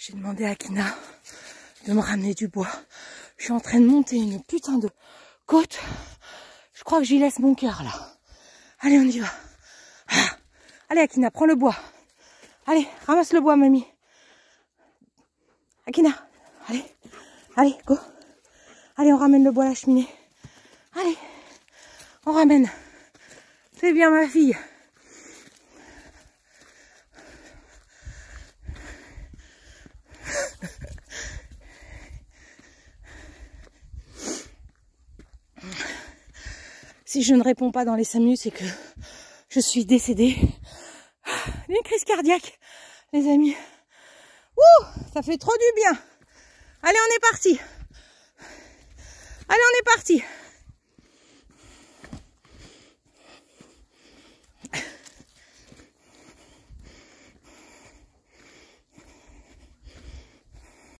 J'ai demandé à Kina de me ramener du bois. Je suis en train de monter une putain de côte. Je crois que j'y laisse mon cœur là. Allez, on y va. Ah. Allez, Akina, prends le bois. Allez, ramasse le bois, mamie. Akina, allez, allez, go. Allez, on ramène le bois à la cheminée. Allez, on ramène. C'est bien ma fille. Si je ne réponds pas dans les 5 minutes, c'est que je suis décédée d'une ah, crise cardiaque, les amis. Ouh, ça fait trop du bien. Allez, on est parti. Allez, on est parti.